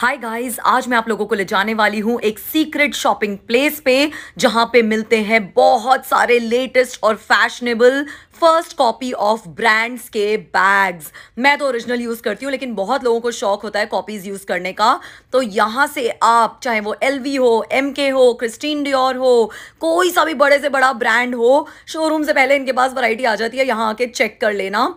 hi guys आज मैं आप लोगों को ले जाने वाली हूँ एक सीक्रेट शॉपिंग प्लेस पे जहाँ पे मिलते हैं बहुत सारे लेटेस्ट और fashionable first copy of brands के बैग्स मैं तो ओरिजिनल यूज़ करती हूँ लेकिन बहुत लोगों को शौक होता है कॉपीज़ यूज़ करने का तो यहाँ से आप चाहे वो एल हो एम हो क्रिस्टीन डिओर हो कोई सा भी बड़े से बड़ा ब्रांड हो शोरूम से पहले इनके पास वराइटी आ जाती है यहाँ आके चेक कर लेना